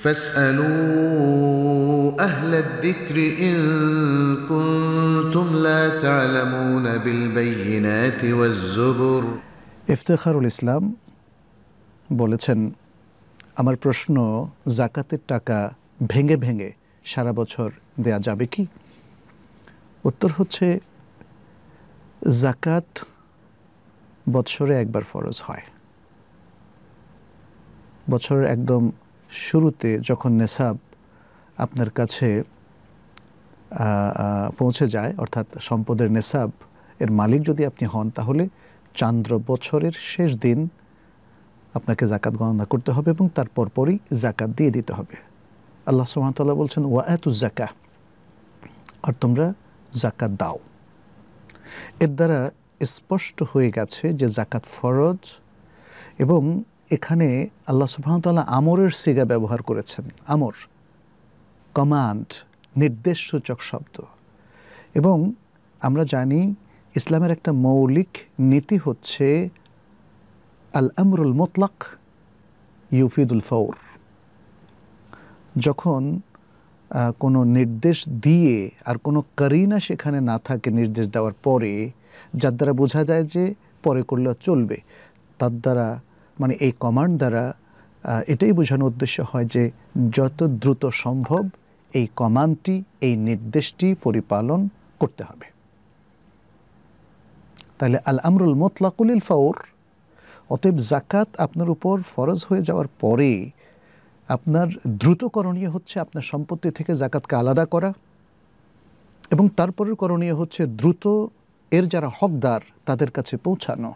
فاسألوا أهل الذكر إن كنتم لا تعلمون بالبينات والزبر افتخار الإسلام বলেছেন আমার প্রশ্ন জাকাতের টাকা ভেঙে ভেঙে সারা বছর দেয়া যাবে কি উত্তর হচ্ছে জাকাত বছরে একবার ফরজ হয় বছরের একদম শুরুতে যখন নেশাব আপনার কাছে পৌঁছে যায় অর্থাৎ সম্পদের নেশাব এর মালিক যদি আপনি হন তাহলে চান্দ্র বছরের শেষ দিন আপনাকে জাকাত গণনা করতে হবে এবং তার পরপরই জাকাত দিয়ে দিতে হবে আল্লাহ সুহামতাল্লাহ বলছেন ওয়া এত জাকা আর তোমরা জাকাত দাও এর দ্বারা স্পষ্ট হয়ে গেছে যে জাকাত ফরজ এবং এখানে আল্লাহ সুবাহতাল্লাহ আমরের সিগা ব্যবহার করেছেন আমর কমান্ড নির্দেশসূচক শব্দ এবং আমরা জানি ইসলামের একটা মৌলিক নীতি হচ্ছে আল আমরুল মোতলাক ইউফিদুল ফৌর যখন কোনো নির্দেশ দিয়ে আর কোনো করিনা সেখানে না থাকে নির্দেশ দেওয়ার পরে যার দ্বারা বোঝা যায় যে পরে করলে চলবে তার দ্বারা মানে এই কমান্ড দ্বারা এটাই বোঝানোর উদ্দেশ্য হয় যে যত দ্রুত সম্ভব এই কমান্ডটি এই নির্দেশটি পরিপালন করতে হবে তাহলে আল আমরুল মোতলাকুলিল ফাউর অতএব জাকাত আপনার উপর ফরজ হয়ে যাওয়ার পরে আপনার দ্রুত করণীয় হচ্ছে আপনার সম্পত্তি থেকে জাকাতকে আলাদা করা এবং তারপরের করণীয় হচ্ছে দ্রুত এর যারা হকদার তাদের কাছে পৌঁছানো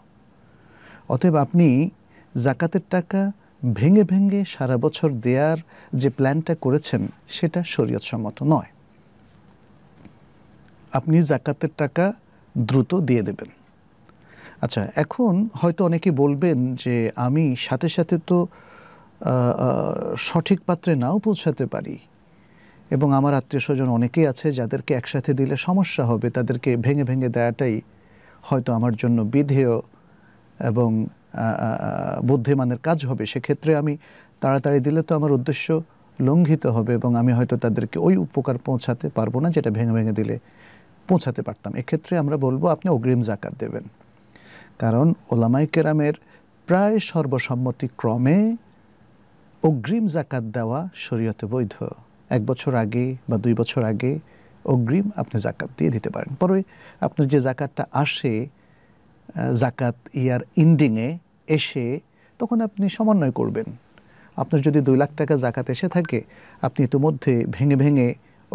অতএব আপনি জাকাতের টাকা ভেঙে ভেঙে সারা বছর দেয়ার যে প্ল্যানটা করেছেন সেটা শরীয়তসম্মত নয় আপনি জাকাতের টাকা দ্রুত দিয়ে দেবেন আচ্ছা এখন হয়তো অনেকে বলবেন যে আমি সাথে সাথে তো সঠিক পাত্রে নাও পৌঁছাতে পারি এবং আমার আত্মীয় স্বজন অনেকেই আছে যাদেরকে একসাথে দিলে সমস্যা হবে তাদেরকে ভেঙে ভেঙে দেয়াটাই হয়তো আমার জন্য বিধেয় এবং বুদ্ধিমানের কাজ হবে সেক্ষেত্রে আমি তাড়াতাড়ি দিলে তো আমার উদ্দেশ্য লঙ্ঘিত হবে এবং আমি হয়তো তাদেরকে ওই উপকার পৌঁছাতে পারবো না যেটা ভেঙে ভেঙে দিলে পৌঁছাতে পারতাম এক্ষেত্রে আমরা বলবো আপনি অগ্রিম জাকাত দেবেন কারণ ওলামাই কেরামের প্রায় সর্বসম্মতিক্রমে অগ্রিম জাকাত দেওয়া শরীয়তে বৈধ এক বছর আগে বা দুই বছর আগে অগ্রিম আপনি জাকাত দিয়ে দিতে পারেন পরে আপনার যে জাকাতটা আসে জাকাত ইয়ার ইন্ডিংয়ে এসে তখন আপনি সমন্বয় করবেন আপনার যদি দুই লাখ টাকা জাকাত এসে থাকে আপনি ইতিমধ্যে ভেঙে ভেঙে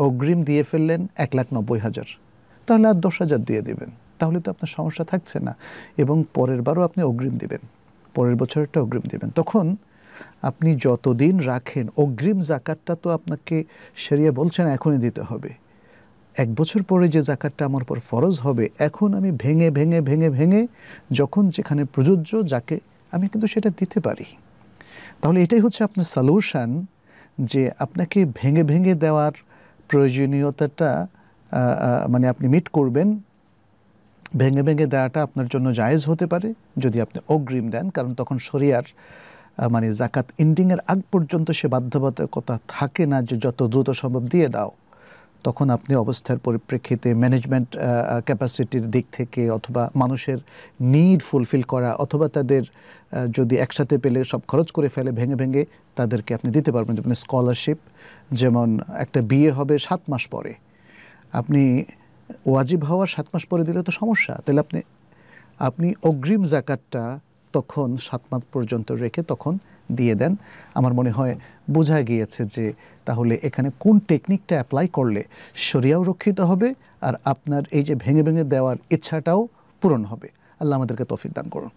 অগ্রিম দিয়ে ফেললেন এক লাখ নব্বই হাজার তাহলে আর দশ হাজার দিয়ে দেবেন তাহলে তো আপনার সমস্যা থাকছে না এবং পরের বারও আপনি অগ্রিম দিবেন পরের বছরটা অগ্রিম দিবেন তখন আপনি যতদিন রাখেন অগ্রিম জাকাতটা তো আপনাকে সেরিয়া বলছেন এখনই দিতে হবে এক বছর পরে যে জাকাতটা আমার পর ফরজ হবে এখন আমি ভেঙে ভেঙে ভেঙে ভেঙে যখন যেখানে প্রযোজ্য যাকে আমি কিন্তু সেটা দিতে পারি তাহলে এটাই হচ্ছে আপনার সলিউশান যে আপনাকে ভেঙে ভেঙে দেওয়ার প্রয়োজনীয়তাটা মানে আপনি মিট করবেন ভেঙে ভেঙে দেওয়াটা আপনার জন্য জায়েজ হতে পারে যদি আপনি অগ্রিম দেন কারণ তখন শরিয়ার মানে জাকাত ইন্ডিংয়ের আগ পর্যন্ত সে বাধ্যবাধকতা থাকে না যে যত দ্রুত সম্ভব দিয়ে দাও তখন আপনি অবস্থার পরিপ্রেক্ষিতে ম্যানেজমেন্ট ক্যাপাসিটির দিক থেকে অথবা মানুষের নিড ফুলফিল করা অথবা তাদের যদি একসাথে পেলে সব খরচ করে ফেলে ভেঙে ভেঙে তাদেরকে আপনি দিতে পারবেন যেমন স্কলারশিপ যেমন একটা বিয়ে হবে সাত মাস পরে আপনি ওয়াজিব হওয়ার সাত মাস পরে দিলে তো সমস্যা তাহলে আপনি আপনি অগ্রিম জাকাতটা তখন সাত মাস পর্যন্ত রেখে তখন দিয়ে দেন আমার মনে হয় বোঝা গিয়েছে যে তাহলে এখানে কোন টেকনিকটা অ্যাপ্লাই করলে শরিয়াও রক্ষিত হবে আর আপনার এই যে ভেঙে ভেঙে দেওয়ার ইচ্ছাটাও পূরণ হবে আল্লাহ আমাদেরকে তফিক দান করুন